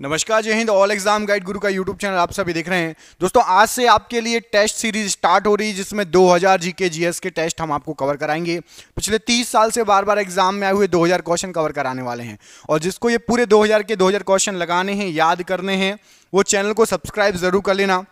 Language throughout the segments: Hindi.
नमस्कार जय हिंद ऑल एग्जाम गाइड गुरु का यूट्यूब चैनल आप सभी देख रहे हैं दोस्तों आज से आपके लिए टेस्ट सीरीज स्टार्ट हो रही है जिसमें 2000 जीके जीएस के टेस्ट हम आपको कवर कराएंगे पिछले 30 साल से बार बार एग्जाम में आए हुए 2000 क्वेश्चन कवर कराने वाले हैं और जिसको ये पूरे 2000 के 2000 क्वेश्चन लगाने हैं याद करने हैं वो चैनल को सब्सक्राइब जरूर कर लेना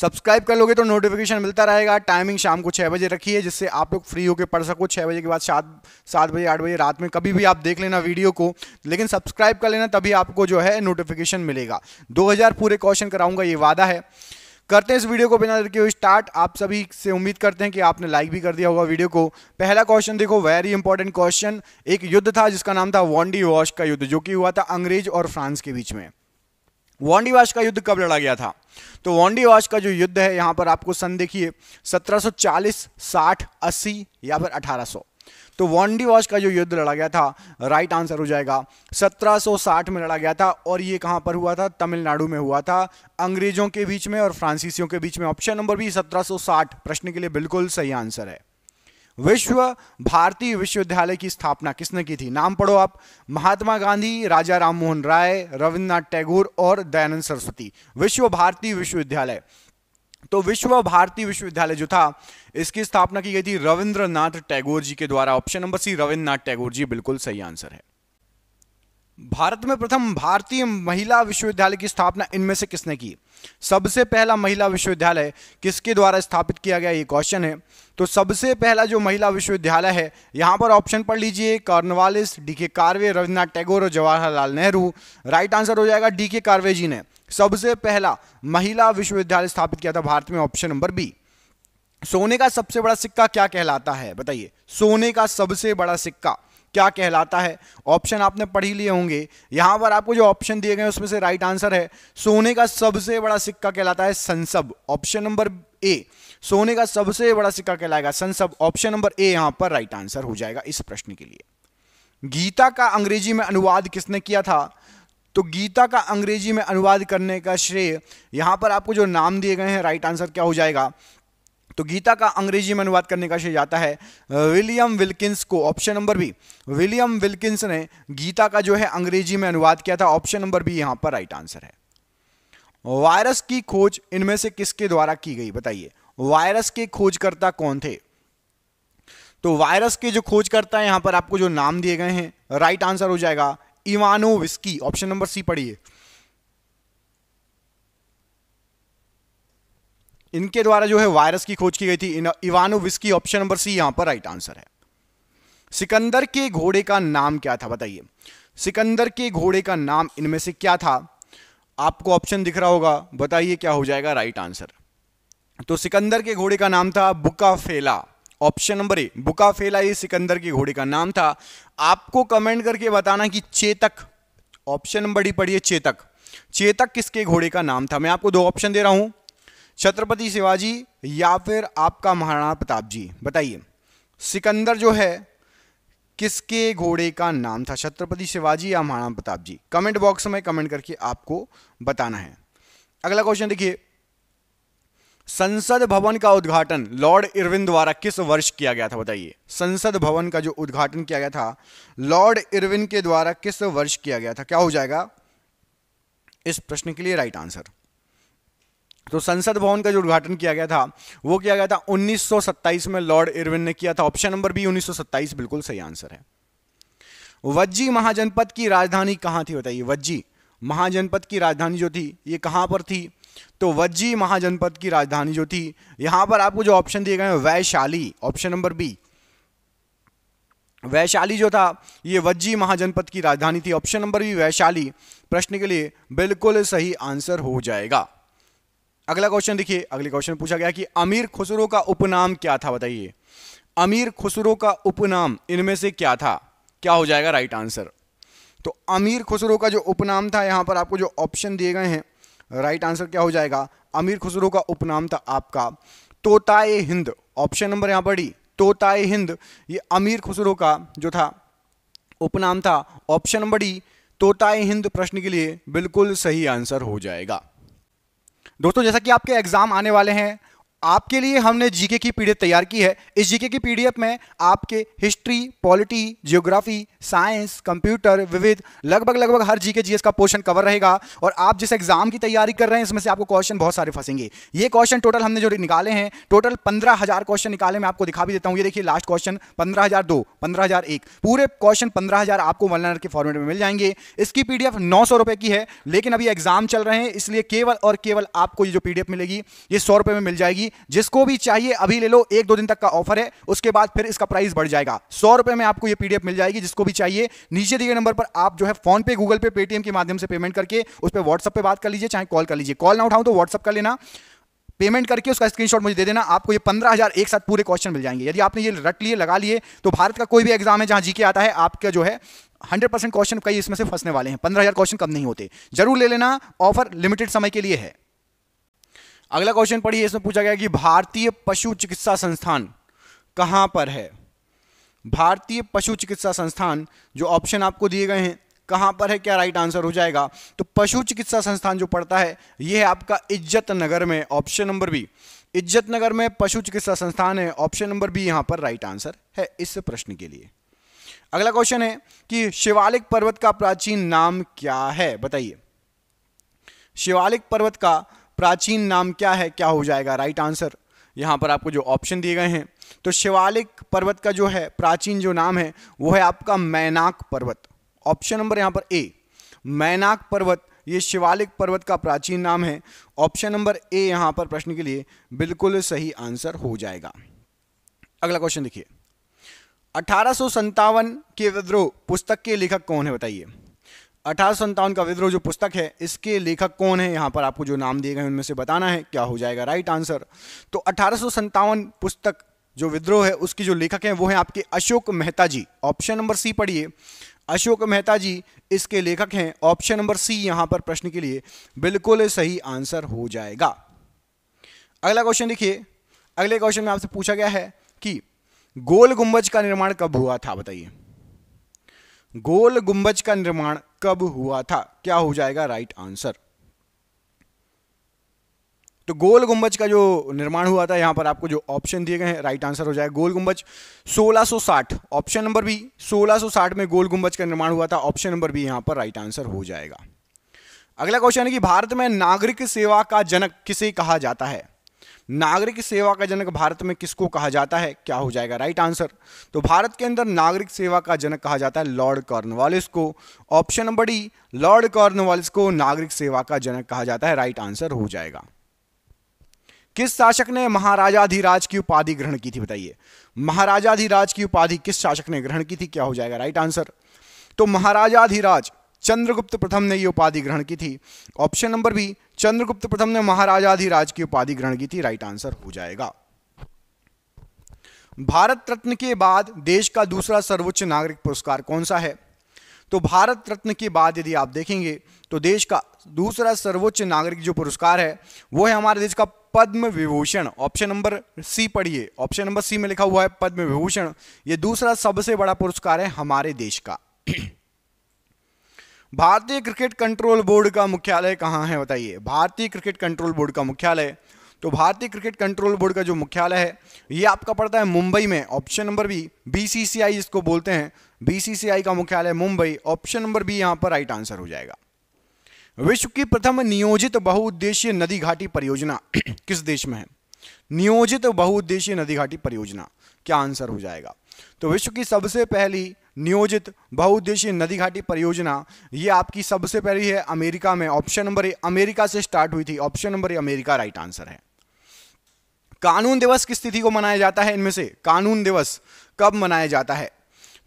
सब्सक्राइब कर लोगे तो नोटिफिकेशन मिलता रहेगा टाइमिंग शाम को छः बजे रखी है जिससे आप लोग फ्री होकर पढ़ सको छः बजे के बाद सात सात बजे आठ बजे रात में कभी भी आप देख लेना वीडियो को लेकिन सब्सक्राइब कर लेना तभी आपको जो है नोटिफिकेशन मिलेगा दो पूरे क्वेश्चन कराऊंगा ये वादा है करते हैं इस वीडियो को बिना देखिए हुए स्टार्ट आप सभी से उम्मीद करते हैं कि आपने लाइक भी कर दिया होगा वीडियो को पहला क्वेश्चन देखो वेरी इंपॉर्टेंट क्वेश्चन एक युद्ध था जिसका नाम था वॉन्डी वॉश का युद्ध जो कि हुआ था अंग्रेज और फ्रांस के बीच में वॉन्डीवाश का युद्ध कब लड़ा गया था तो वॉन्डीवाश का जो युद्ध है यहां पर आपको सन देखिए 1740, 60, 80 या फिर 1800 तो वॉन्डीवाश का जो युद्ध लड़ा गया था राइट आंसर हो जाएगा 1760 में लड़ा गया था और ये कहाँ पर हुआ था तमिलनाडु में हुआ था अंग्रेजों के बीच में और फ्रांसीसियों के बीच में ऑप्शन नंबर भी सत्रह प्रश्न के लिए बिल्कुल सही आंसर है विश्व भारती विश्वविद्यालय की स्थापना किसने की थी नाम पढ़ो आप महात्मा गांधी राजा राममोहन राय रविन्द्रनाथ टैगोर और दयानंद सरस्वती विश्व भारती विश्वविद्यालय तो विश्व भारती विश्वविद्यालय जो था इसकी स्थापना की गई थी रविंद्रनाथ टैगोर जी के द्वारा option number C Rabindranath Tagore ji बिल्कुल सही आंसर है भारत में प्रथम भारतीय महिला विश्वविद्यालय की स्थापना इनमें से किसने की सबसे पहला महिला विश्वविद्यालय किसके द्वारा स्थापित किया गया ये क्वेश्चन है तो सबसे पहला जो महिला विश्वविद्यालय है यहाँ पर ऑप्शन पढ़ लीजिए कार्नवालिस डीके कार्वे रविन्द्रनाथ टैगोर और जवाहरलाल नेहरू राइट आंसर हो जाएगा डी के कार्वे जी ने सबसे पहला महिला विश्वविद्यालय स्थापित किया था भारत में ऑप्शन नंबर बी सोने का सबसे बड़ा सिक्का क्या कहलाता है बताइए सोने का सबसे बड़ा सिक्का क्या कहलाता है ऑप्शन आपने पढ़ ही लिए होंगे यहां पर आपको जो ऑप्शन दिए गए उसमें से राइट आंसर है सोने का सबसे बड़ा सिक्का कहलाता है संसब ऑप्शन नंबर ए सोने का सबसे बड़ा सिक्का कहलाएगा संसब ऑप्शन नंबर ए यहां पर राइट आंसर हो जाएगा इस प्रश्न के लिए गीता का अंग्रेजी में अनुवाद किसने किया था तो गीता का अंग्रेजी में अनुवाद करने का श्रेय यहां पर आपको जो नाम दिए गए हैं राइट आंसर क्या हो जाएगा तो गीता का अंग्रेजी में अनुवाद करने का श्रेय जाता है विलियम विल्किंस को option number B William Wilkins ने गीता का जो है अंग्रेजी में अनुवाद किया था ऑप्शन नंबर बी यहां पर राइट आंसर है वायरस की खोज इनमें से किसके द्वारा की गई बताइए वायरस के खोजकर्ता कौन थे तो वायरस के जो खोजकर्ता है यहां पर आपको जो नाम दिए गए हैं राइट आंसर हो जाएगा Ivanovsky option number C पढ़िए इनके द्वारा जो है वायरस की खोज की गई थी इवानोविस की ऑप्शन नंबर सी यहां पर राइट आंसर है सिकंदर के घोड़े का नाम क्या था बताइए सिकंदर के घोड़े का नाम इनमें से क्या था आपको ऑप्शन दिख रहा होगा बताइए क्या हो जाएगा राइट आंसर तो सिकंदर के घोड़े का नाम था बुका फेला ऑप्शन नंबर ए बुका फेला ये सिकंदर के घोड़े का नाम था आपको कमेंट करके बताना कि चेतक ऑप्शन नंबर डी पढ़िए चेतक चेतक किसके घोड़े का नाम था मैं आपको दो ऑप्शन दे रहा हूं छत्रपति शिवाजी या फिर आपका महाराणा प्रताप जी बताइए सिकंदर जो है किसके घोड़े का नाम था छत्रपति शिवाजी या महाराणा प्रताप जी कमेंट बॉक्स में कमेंट करके आपको बताना है अगला क्वेश्चन देखिए संसद भवन का उद्घाटन लॉर्ड इरविन द्वारा किस वर्ष किया गया था बताइए संसद भवन का जो उद्घाटन किया गया था लॉर्ड इरविन के द्वारा किस वर्ष किया गया था क्या हो जाएगा इस प्रश्न के लिए राइट आंसर तो संसद भवन का जो उद्घाटन किया गया था वो किया गया था 1927 में लॉर्ड इरविन ने किया था ऑप्शन नंबर बी 1927 बिल्कुल सही आंसर है वज्जी महाजनपद की राजधानी कहां थी बताइए वज्जी महाजनपद की राजधानी जो थी ये कहां पर थी तो वज्जी महाजनपद की राजधानी जो थी यहां पर आपको जो ऑप्शन दिए गए Vaishali option number B Vaishali जो था ये वज्जी महाजनपद की राजधानी थी ऑप्शन नंबर बी वैशाली प्रश्न के लिए बिल्कुल सही आंसर हो जाएगा अगला क्वेश्चन देखिए अगले क्वेश्चन पूछा गया कि अमीर खुसरो का उपनाम क्या था बताइए अमीर खुसरो का उपनाम इनमें से क्या था क्या हो जाएगा राइट आंसर तो अमीर खुसरो का जो उपनाम था यहां पर आपको जो ऑप्शन दिए गए हैं राइट आंसर क्या हो जाएगा अमीर खुसरो का उपनाम था आपका तोताए हिंद ऑप्शन नंबर यहां पर डी तोताए हिंद ये अमीर खुसरो का जो था उपनाम था ऑप्शन नंबर डी तोताए हिंद प्रश्न के लिए बिल्कुल सही आंसर हो जाएगा दोस्तों जैसा कि आपके एग्ज़ाम आने वाले हैं आपके लिए हमने जीके की पीडीएफ तैयार की है इस जीके की पीडीएफ में आपके history polity geography science computer विविध लगभग लगभग हर जीके जीएस का पोर्शन कवर रहेगा और आप जिस एग्जाम की तैयारी कर रहे हैं इसमें से आपको क्वेश्चन बहुत सारे फंसेंगे ये क्वेश्चन टोटल हमने जो निकाले हैं टोटल पंद्रह हजार क्वेश्चन निकाले मैं आपको दिखा भी देता हूँ ये देखिए लास्ट क्वेश्चन पंद्रह हजार दो पंद्रह हजार एक पूरे क्वेश्चन पंद्रह हजार आपको वन लर्नर के फॉर्मेट में मिल जाएंगे इसकी पी नौ सौ रुपए की है लेकिन अभी एग्जाम चल रहे हैं इसलिए केवल और केवल आपको ये जो पी मिलेगी ये सौ रुपए में मिल जाएगी होगी जिसको भी चाहिए अभी ले लो एक दो दिन तक का ऑफर है उसके बाद फिर इसका प्राइस बढ़ जाएगा सौ रुपए में आपको ये पीडीएफ मिल जाएगी जिसको भी चाहिए नीचे दिए नंबर पर आप जो है फोन पे गूगल पे पेटीएम के माध्यम से पेमेंट करके उस पर व्हाट्सअप पर बात कर लीजिए चाहे कॉल कर लीजिए कॉल ना उठाऊ तो व्हाट्सअप कर लेना पेमेंट करके उसका स्क्रीनशॉट मुझे दे देना आपको ये पंद्रह हज़ार एक साथ पूरे क्वेश्चन मिल जाएंगे यदि आपने ये रट लिए लगा लिए तो भारत का कोई भी एग्जाम है जहां जीके आता है आपका जो है हंड्रेड परसेंट क्वेश्चन कई इसमें से फंसने वाले हैं पंद्रह हज़ार क्वेश्चन कम नहीं होते जरूर ले लेना ऑफर लिमिटेड समय के लिए है अगला क्वेश्चन पढ़िए इसमें पूछा गया कि भारतीय पशु चिकित्सा संस्थान कहां पर है भारतीय पशु चिकित्सा संस्थान जो ऑप्शन आपको दिए गए हैं कहां पर है क्या राइट आंसर हो जाएगा तो पशु चिकित्सा संस्थान जो पड़ता है यह है आपका इज्जत नगर में ऑप्शन नंबर बी इज्जत नगर में पशु चिकित्सा संस्थान है ऑप्शन नंबर बी यहां पर राइट आंसर है इस प्रश्न के लिए अगला क्वेश्चन है कि शिवालिक पर्वत का प्राचीन नाम क्या है बताइए शिवालिक पर्वत का प्राचीन नाम क्या है क्या हो जाएगा राइट आंसर यहाँ पर आपको जो ऑप्शन दिए गए हैं तो शिवालिक पर्वत का जो है प्राचीन जो नाम है वो है आपका मैनाक पर्वत ऑप्शन नंबर यहाँ पर ए मैनाक पर्वत ये शिवालिक पर्वत का प्राचीन नाम है ऑप्शन नंबर ए यहाँ पर प्रश्न के लिए बिल्कुल सही आंसर हो जाएगा अगला क्वेश्चन देखिए अठारह के विद्रोह पुस्तक के लेखक कौन है बताइए अठारह का विद्रोह जो पुस्तक है इसके लेखक कौन है यहाँ पर आपको जो नाम दिए गए उनमें से बताना है क्या हो जाएगा राइट आंसर तो अठारह पुस्तक जो विद्रोह है उसकी जो लेखक हैं वो हैं आपके Ashok Mehta ji option number C पढ़िए अशोक मेहता जी इसके लेखक हैं ऑप्शन नंबर सी यहाँ पर प्रश्न के लिए बिल्कुल सही आंसर हो जाएगा अगला क्वेश्चन देखिए अगले क्वेश्चन में आपसे पूछा गया है कि गोल गुंबज का निर्माण कब हुआ था बताइए गोल गुंबज का निर्माण कब हुआ था क्या हो जाएगा राइट आंसर तो गोल गुंबज का जो निर्माण हुआ था यहां पर आपको जो ऑप्शन दिए गए हैं राइट आंसर हो जाएगा गोल गुंबज 1660 ऑप्शन नंबर बी 1660 में गोल गुंबज का निर्माण हुआ था ऑप्शन नंबर बी यहां पर राइट आंसर हो जाएगा अगला क्वेश्चन है कि भारत में नागरिक सेवा का जनक किसे कहा जाता है नागरिक सेवा का जनक भारत में किसको कहा जाता है क्या हो जाएगा राइट आंसर तो भारत के अंदर नागरिक सेवा का जनक कहा जाता है लॉर्ड कॉर्नवालिस को option number D Lord Cornwallis को नागरिक सेवा का जनक कहा जाता है राइट आंसर हो जाएगा किस शासक ने महाराजाधिराज की उपाधि ग्रहण की थी बताइए महाराजाधिराज की उपाधि किस शासक ने ग्रहण की थी क्या हो जाएगा राइट आंसर तो महाराजाधिराज चंद्रगुप्त प्रथम ने यह उपाधि ग्रहण की थी ऑप्शन नंबर बी चंद्रगुप्त प्रथम ने महाराजाधिराज की उपाधि ग्रहण की थी राइट आंसर हो जाएगा भारत रत्न के बाद देश का दूसरा सर्वोच्च नागरिक पुरस्कार कौन सा है तो भारत रत्न के बाद यदि आप देखेंगे तो देश का दूसरा सर्वोच्च नागरिक जो पुरस्कार है वो है हमारे देश का Padma Vibhushan option number C पढ़िए ऑप्शन नंबर सी में लिखा हुआ है पद्म विभूषण ये दूसरा सबसे बड़ा पुरस्कार है हमारे देश का भारतीय क्रिकेट कंट्रोल बोर्ड का मुख्यालय कहाँ है बताइए भारतीय क्रिकेट कंट्रोल बोर्ड का मुख्यालय तो भारतीय क्रिकेट कंट्रोल बोर्ड का जो मुख्यालय है ये आपका पड़ता है मुंबई में ऑप्शन नंबर बी बीसीसीआई जिसको बोलते हैं बीसीसीआई का मुख्यालय मुंबई ऑप्शन नंबर बी यहाँ पर राइट आंसर हो जाएगा विश्व की प्रथम नियोजित बहुउद्देशीय नदी घाटी परियोजना किस देश में है नियोजित बहुउद्देशीय नदी घाटी परियोजना क्या आंसर हो जाएगा तो विश्व की सबसे पहली नियोजित बहुउद्देशीय नदी घाटी परियोजना ये आपकी सबसे पहली है अमेरिका में ऑप्शन नंबर ए अमेरिका से स्टार्ट हुई थी option number A America right answer है कानून दिवस किस तिथि को मनाया जाता है इनमें से कानून दिवस कब मनाया जाता है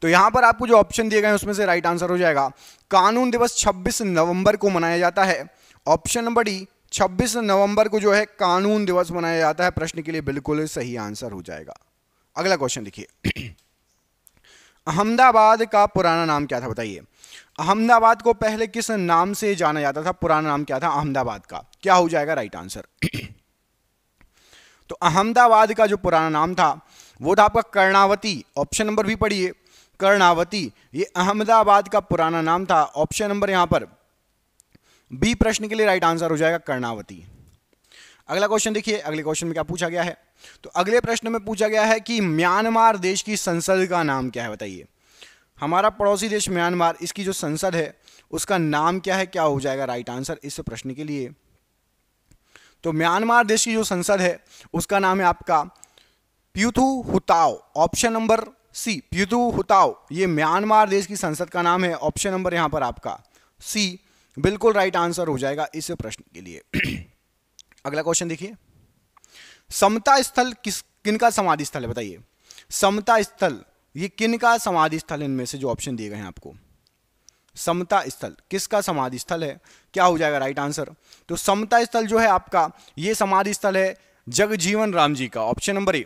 तो यहां पर आपको जो ऑप्शन दिए गए हैं उसमें से राइट आंसर हो जाएगा कानून दिवस 26 नवंबर को मनाया जाता है ऑप्शन नंबर डी 26 नवंबर को जो है कानून दिवस मनाया जाता है प्रश्न के लिए बिल्कुल सही आंसर हो जाएगा अगला क्वेश्चन देखिए अहमदाबाद का पुराना नाम क्या था बताइए अहमदाबाद को पहले किस नाम से जाना जाता था पुराना नाम क्या था अहमदाबाद का क्या हो जाएगा राइट आंसर तो अहमदाबाद का जो पुराना नाम था वो था आपका कर्णावती ऑप्शन नंबर भी पढ़िए कर्णावती ये अहमदाबाद का पुराना नाम था ऑप्शन नंबर यहां पर बी प्रश्न के लिए राइट आंसर हो जाएगा कर्णावती अगला क्वेश्चन देखिए अगले क्वेश्चन में क्या पूछा गया है तो अगले प्रश्न में पूछा गया है कि म्यांमार देश की संसद का नाम क्या है बताइए हमारा पड़ोसी देश म्यांमार इसकी जो संसद है उसका नाम क्या है क्या हो जाएगा राइट आंसर इस प्रश्न के लिए तो म्यांमार देश की जो संसद है उसका नाम है आपका प्यूथु हुताओ ऑप्शन नंबर सी प्यूथु हुताओ ये म्यांमार देश की संसद का नाम है ऑप्शन नंबर यहां पर आपका सी बिल्कुल राइट आंसर हो जाएगा इस प्रश्न के लिए अगला क्वेश्चन देखिए समता स्थल किस किन का समाधि स्थल है बताइए समता स्थल ये किन का समाधि स्थल इनमें से जो ऑप्शन दिए गए हैं आपको समता स्थल किसका समाधि स्थल है क्या हो जाएगा राइट आंसर तो समता स्थल जो है आपका ये समाधि स्थल है जगजीवन राम जी का option number A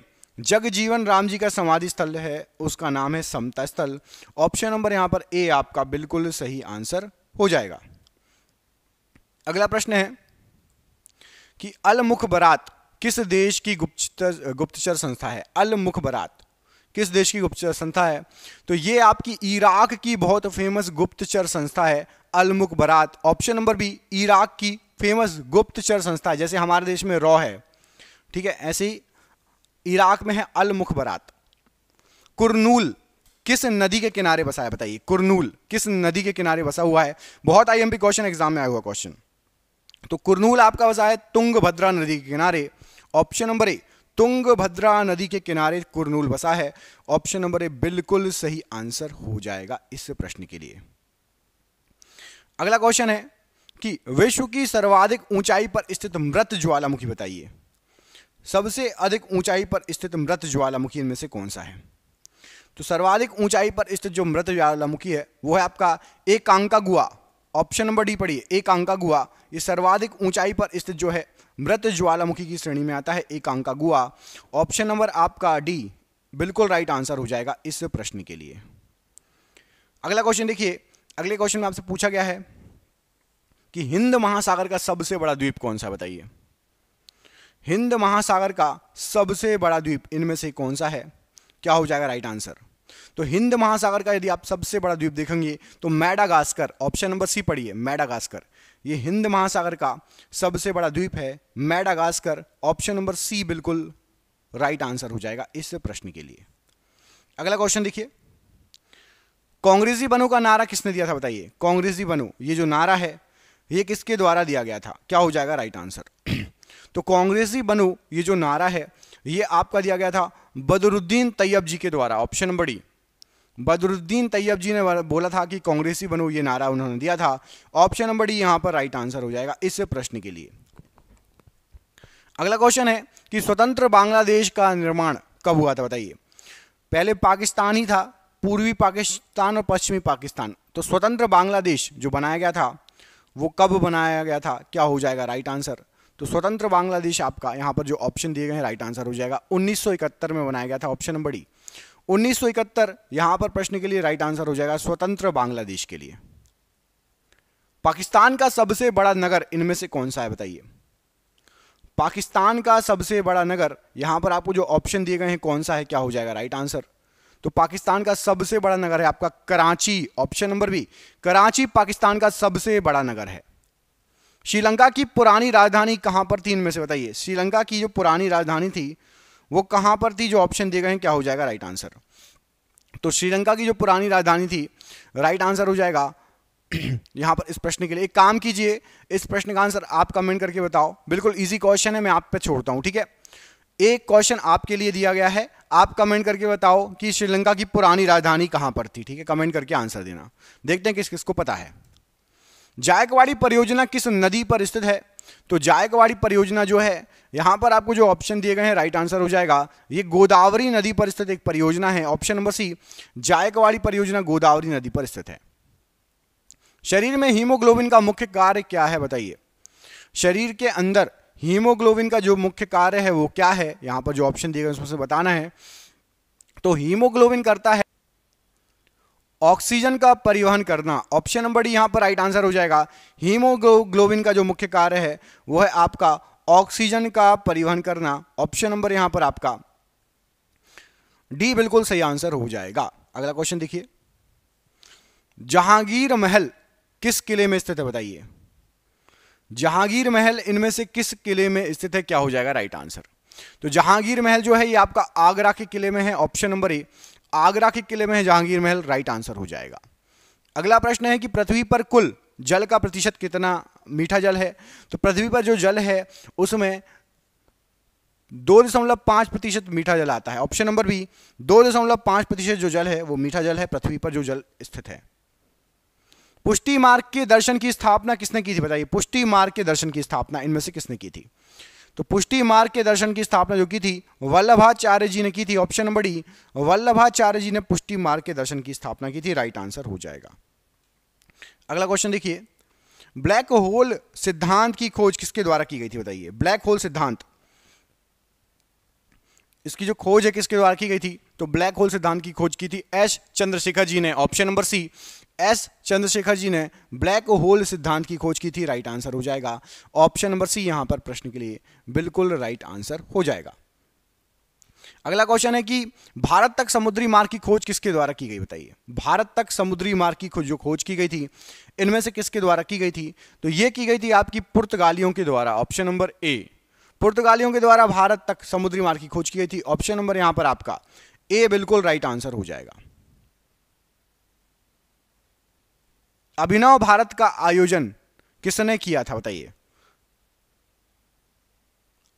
Jagjivan Ram ji का समाधि स्थल है उसका नाम है समता स्थल ऑप्शन नंबर यहां पर ए आपका बिल्कुल सही आंसर हो जाएगा अगला प्रश्न है कि अल मुखबरात किस देश की गुप्तचर गुप्तचर संस्था है अल मुखबरात किस देश की गुप्तचर संस्था है तो ये आपकी इराक की बहुत फेमस गुप्तचर संस्था है Al Mukhabarat option number B Iraq की फेमस गुप्तचर संस्था है जैसे हमारे देश में रॉ है ठीक है ऐसे ही इराक में है अल मुखबरात कुरनूल किस नदी के किनारे बसा है बताइए कुरनूल किस नदी के किनारे बसा हुआ है बहुत आईएमपी क्वेश्चन एग्जाम में आया हुआ क्वेश्चन तो कुरनूल आपका तुंग तुंगभद्रा नदी के किनारे ऑप्शन नंबर ए तुंगभद्रा नदी के किनारे कुरनूल बसा है ऑप्शन नंबर ए बिल्कुल सही आंसर हो जाएगा इस प्रश्न के लिए अगला क्वेश्चन है कि विश्व की सर्वाधिक ऊंचाई पर स्थित मृत ज्वालामुखी बताइए सबसे अधिक ऊंचाई पर स्थित मृत ज्वालामुखी इनमें से कौन सा है तो सर्वाधिक ऊंचाई पर स्थित जो मृत ज्वालामुखी है वो है आपका एकांका गुआ ऑप्शन नंबर डी पढ़िए एकांका गुआ ये सर्वाधिक ऊंचाई पर स्थित जो है मृत ज्वालामुखी की श्रेणी में आता है एकांका गुआ ऑप्शन नंबर आपका डी बिल्कुल राइट आंसर हो जाएगा इस प्रश्न के लिए अगला क्वेश्चन देखिए अगले क्वेश्चन में आपसे पूछा गया है कि हिंद महासागर का सबसे बड़ा द्वीप कौन सा बताइए हिंद महासागर का सबसे बड़ा द्वीप इनमें से कौन सा है क्या हो जाएगा राइट आंसर तो हिंद महासागर का यदि आप सबसे बड़ा द्वीप देखेंगे तो मैडागास्कर ऑप्शन नंबर सी पढ़िए मैडागास्कर ये हिंद महासागर का सबसे बड़ा द्वीप है मैडागास्कर ऑप्शन नंबर सी बिल्कुल राइट आंसर हो जाएगा इस प्रश्न के लिए अगला क्वेश्चन देखिए कांग्रेसी बनो का नारा किसने दिया था बताइए कांग्रेसी बनो ये जो नारा है ये किसके द्वारा दिया गया था क्या हो जाएगा राइट आंसर तो कांग्रेसी बनो ये जो नारा है ये आपका दिया गया था बदरुद्दीन तैयब जी के द्वारा option number D Badruddin Tyabji ने बोला था कि कांग्रेसी बनो ये नारा उन्होंने दिया था ऑप्शन नंबर डी यहां पर राइट आंसर हो जाएगा इस प्रश्न के लिए अगला क्वेश्चन है कि स्वतंत्र बांग्लादेश का निर्माण कब हुआ था बताइए पहले पाकिस्तान ही था पूर्वी पाकिस्तान और पश्चिमी पाकिस्तान तो स्वतंत्र बांग्लादेश जो बनाया गया था वो कब बनाया गया था क्या हो जाएगा राइट आंसर तो स्वतंत्र बांग्लादेश आपका यहाँ पर जो ऑप्शन दिए गए हैं राइट आंसर हो जाएगा 1971 में बनाया गया था ऑप्शन नंबर डी 1971 यहां पर प्रश्न के लिए राइट आंसर हो जाएगा स्वतंत्र बांग्लादेश के लिए पाकिस्तान का सबसे बड़ा नगर इनमें से कौन सा है बताइए पाकिस्तान का सबसे बड़ा नगर यहां पर आपको जो ऑप्शन दिए गए हैं कौन सा है क्या हो जाएगा राइट आंसर तो पाकिस्तान का सबसे बड़ा नगर है आपका Karachi option number B Karachi Pakistan का सबसे बड़ा नगर है श्रीलंका की पुरानी राजधानी कहाँ पर थी इनमें से बताइए श्रीलंका की जो पुरानी राजधानी थी वो कहाँ पर थी जो ऑप्शन दिए गए हैं क्या हो जाएगा राइट आंसर तो श्रीलंका की जो पुरानी राजधानी थी राइट आंसर हो जाएगा यहाँ पर इस प्रश्न के लिए एक काम कीजिए इस प्रश्न का आंसर आप कमेंट करके बताओ बिल्कुल इजी क्वेश्चन है मैं आप पे छोड़ता हूँ ठीक है एक क्वेश्चन आपके लिए दिया गया है आप कमेंट करके बताओ कि श्रीलंका की पुरानी राजधानी कहाँ पर थी ठीक है कमेंट करके आंसर देना देखते हैं किस किस को पता है जायकवाड़ी परियोजना किस नदी पर स्थित है तो जायकवाड़ी परियोजना जो है यहां पर आपको जो ऑप्शन दिए गए हैं राइट आंसर हो जाएगा ये गोदावरी नदी पर स्थित एक परियोजना है ऑप्शन नंबर सी जायकवाड़ी परियोजना गोदावरी नदी पर स्थित है शरीर में हीमोग्लोबिन का मुख्य कार्य क्या है बताइए शरीर के अंदर हीमोग्लोबिन का जो मुख्य कार्य है वो क्या है यहां पर जो ऑप्शन दिए गए उसमें से बताना है तो हीमोग्लोबिन करता है ऑक्सीजन का परिवहन करना ऑप्शन नंबर डी यहां पर राइट आंसर हो जाएगा हीमोग्लोबिन का जो मुख्य कार्य है वह है आपका ऑक्सीजन का परिवहन करना ऑप्शन नंबर यहां पर आपका डी बिल्कुल सही आंसर हो जाएगा अगला क्वेश्चन देखिए जहांगीर महल किस किले में स्थित है बताइए जहांगीर महल इनमें से किस किले में स्थित है क्या हो जाएगा राइट आंसर तो जहांगीर महल जो है ये आपका आगरा के किले में है ऑप्शन नंबर ए आगरा के किले में है जहांगीर महल राइट आंसर हो जाएगा अगला प्रश्न है कि पृथ्वी पर कुल जल का प्रतिशत कितना मीठा जल है तो पृथ्वी पर जो जल है उसमें दो दशमलव पांच प्रतिशत मीठा जल आता है ऑप्शन नंबर बी दो दशमलव पांच प्रतिशत जो जल है वो मीठा जल है पृथ्वी पर जो जल स्थित है पुष्टि मार्ग के दर्शन की स्थापना किसने की थी बताइए पुष्टि मार्ग के दर्शन की स्थापना इनमें से किसने की थी तो पुष्टि मार्ग के दर्शन की स्थापना जो की थी वल्लभाचार्य जी ने की थी option number D Vallabhacharya ji ने पुष्टि मार्ग के दर्शन की स्थापना की थी राइट आंसर हो जाएगा अगला क्वेश्चन देखिए ब्लैक होल सिद्धांत की खोज किसके द्वारा की गई थी बताइए ब्लैक होल सिद्धांत इसकी जो खोज है किसके द्वारा की गई थी तो ब्लैक होल सिद्धांत की खोज की थी एस चंद्रशेखर जी ने option number C S Chandrasekhar ji ने ब्लैक होल सिद्धांत की खोज की थी राइट आंसर हो जाएगा ऑप्शन नंबर सी यहां पर प्रश्न के लिए बिल्कुल राइट आंसर हो जाएगा अगला क्वेश्चन है कि भारत तक समुद्री मार्ग की खोज किसके द्वारा की गई बताइए भारत तक समुद्री मार्ग की खोज जो खोज की गई थी इनमें से किसके द्वारा की गई थी तो यह की गई थी आपकी पुर्तगालियों के द्वारा ऑप्शन नंबर ए पुर्तगालियों के द्वारा भारत तक समुद्री मार्ग की खोज की गई थी ऑप्शन नंबर यहां पर आपका ए बिल्कुल राइट आंसर हो जाएगा अभिनव भारत का आयोजन किसने किया था बताइए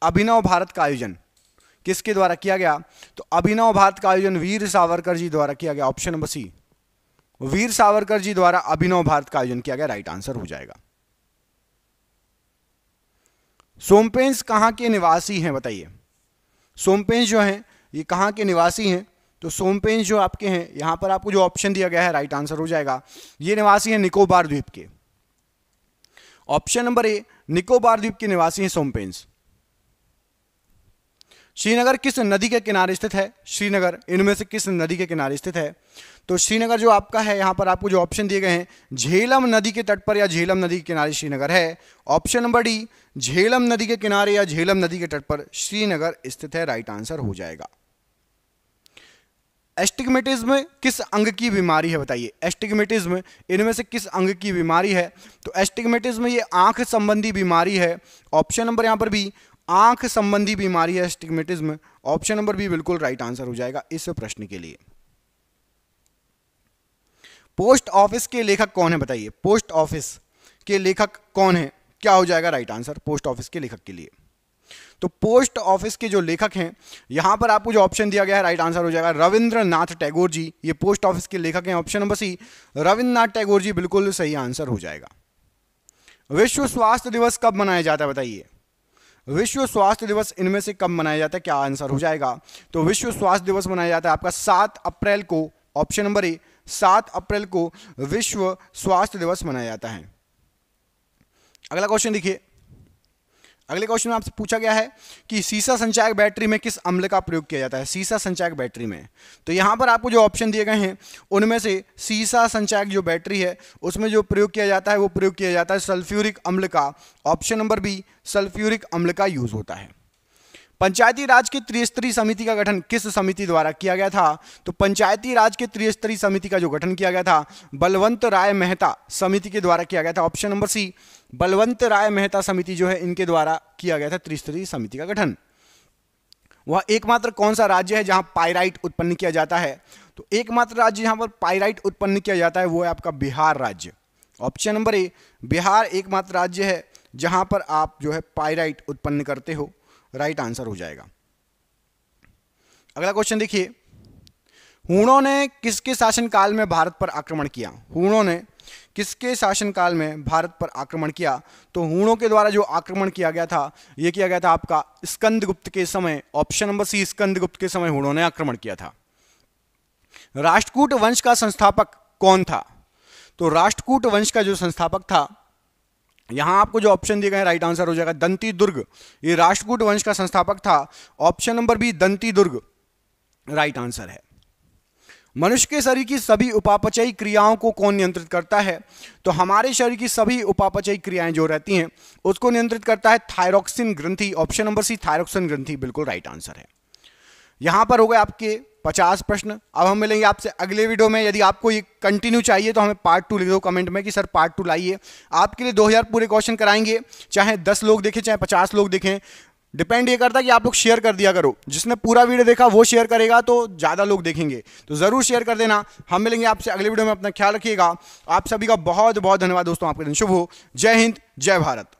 अभिनव भारत का आयोजन किसके द्वारा किया गया तो अभिनव भारत का आयोजन वीर सावरकर जी द्वारा किया गया option number C Veer Savarkar ji द्वारा अभिनव भारत का आयोजन किया गया राइट आंसर हो जाएगा सोमपेंस कहां के निवासी हैं बताइए सोमपेंस जो हैं ये कहां के निवासी हैं तो सोम जो आपके हैं यहां पर आपको जो ऑप्शन दिया गया है राइट आंसर हो जाएगा ये निवासी हैं निकोबार द्वीप के ऑप्शन नंबर ए निकोबार द्वीप के निवासी हैं सोमपेंस श्रीनगर किस नदी के किनारे स्थित है श्रीनगर इनमें से किस नदी के किनारे स्थित है तो श्रीनगर जो आपका है यहां पर आपको जो ऑप्शन दिए गए हैं झेलम नदी के तट पर या झेलम नदी के किनारे श्रीनगर है ऑप्शन नंबर डी झेलम नदी के किनारे या झेलम नदी के तट पर श्रीनगर स्थित है राइट आंसर हो जाएगा एस्टिगमेटिज्म किस अंग की बीमारी है बताइए एस्टिगमेटिज्म इनमें से किस अंग की बीमारी है तो एस्टिगमेटिज्म ये आंख संबंधी बीमारी है ऑप्शन नंबर यहाँ पर भी आंख संबंधी बीमारी है एस्टिगमेटिज्म ऑप्शन नंबर भी बिल्कुल राइट आंसर हो जाएगा इस प्रश्न के लिए पोस्ट ऑफिस के लेखक कौन है बताइए पोस्ट ऑफिस के लेखक कौन है क्या हो जाएगा राइट आंसर पोस्ट ऑफिस के लेखक के लिए तो पोस्ट ऑफिस के जो लेखक हैं यहां पर आपको जो ऑप्शन दिया गया है राइट आंसर हो जाएगा रविंद्रनाथ टैगोर जी ये पोस्ट ऑफिस के लेखक हैं option number C Rabindranath Tagore ji बिल्कुल सही आंसर हो जाएगा विश्व स्वास्थ्य दिवस कब मनाया जाता है बताइए विश्व स्वास्थ्य दिवस इनमें से कब मनाया जाता है क्या आंसर हो जाएगा तो विश्व स्वास्थ्य दिवस मनाया जाता है आपका सात अप्रैल को ऑप्शन नंबर ए सात अप्रैल को विश्व स्वास्थ्य दिवस मनाया जाता है अगला क्वेश्चन देखिए अगले क्वेश्चन में आपसे पूछा गया है कि सीसा संचायक बैटरी में किस अम्ल का प्रयोग किया जाता है सीसा संचायक बैटरी में तो यहाँ पर आपको जो ऑप्शन दिए गए हैं उनमें से सीसा संचायक जो बैटरी है उसमें जो प्रयोग किया जाता है वो प्रयोग किया जाता है सल्फ्यूरिक अम्ल का ऑप्शन नंबर बी सल्फ्यूरिक अम्ल का यूज़ होता है पंचायती राज की त्रिस्तरीय समिति का गठन किस समिति द्वारा किया गया था तो पंचायती राज की त्रिस्तरीय समिति का जो गठन किया गया था बलवंत राय मेहता समिति के द्वारा किया गया था option number C Balwant Rai Mehta समिति जो है इनके द्वारा किया गया था त्रिस्तरीय समिति का गठन वह एकमात्र कौन सा राज्य है जहां पायराइट उत्पन्न किया जाता है तो एकमात्र राज्य जहां पर पायराइट उत्पन्न किया जाता है वो है आपका बिहार राज्य ऑप्शन नंबर ए बिहार एकमात्र राज्य है जहां पर आप जो है पायराइट उत्पन्न करते हो राइट आंसर हो जाएगा अगला क्वेश्चन देखिए हुणों ने किसके शासनकाल में भारत पर आक्रमण किया हूणों ने किसके शासनकाल में भारत पर आक्रमण किया तो हूणों के द्वारा जो आक्रमण किया गया था यह किया गया था आपका स्कंदगुप्त के समय ऑप्शन नंबर सी स्कंदगुप्त के समय हुणों ने आक्रमण किया था राष्ट्रकूट वंश का संस्थापक कौन था तो राष्ट्रकूट वंश का जो संस्थापक था यहाँ आपको जो ऑप्शन दिए गए राइट आंसर हो जाएगा दंती दुर्ग ये राष्ट्रकूट वंश का संस्थापक था option number B Dantidurga right answer है मनुष्य के शरीर की सभी उपापचयी क्रियाओं को कौन नियंत्रित करता है तो हमारे शरीर की सभी उपापचयी क्रियाएं जो रहती हैं उसको नियंत्रित करता है थायरोक्सिन ग्रंथि ऑप्शन नंबर सी थायरोक्सिन ग्रंथि बिल्कुल राइट आंसर है यहां पर हो गए आपके पचास प्रश्न अब हम मिलेंगे आपसे अगले वीडियो में यदि आपको ये कंटिन्यू चाहिए तो हमें पार्ट टू लिख दो कमेंट में कि सर पार्ट टू लाइए आपके लिए 2000 पूरे क्वेश्चन कराएंगे चाहे 10 लोग देखें चाहे 50 लोग देखें डिपेंड ये करता है कि आप लोग शेयर कर दिया करो जिसने पूरा वीडियो देखा वो शेयर करेगा तो ज़्यादा लोग देखेंगे तो ज़रूर शेयर कर देना हम मिलेंगे आपसे अगले वीडियो में अपना ख्याल रखिएगा आप सभी का बहुत बहुत धन्यवाद दोस्तों आपके दिन शुभ हो जय हिंद जय भारत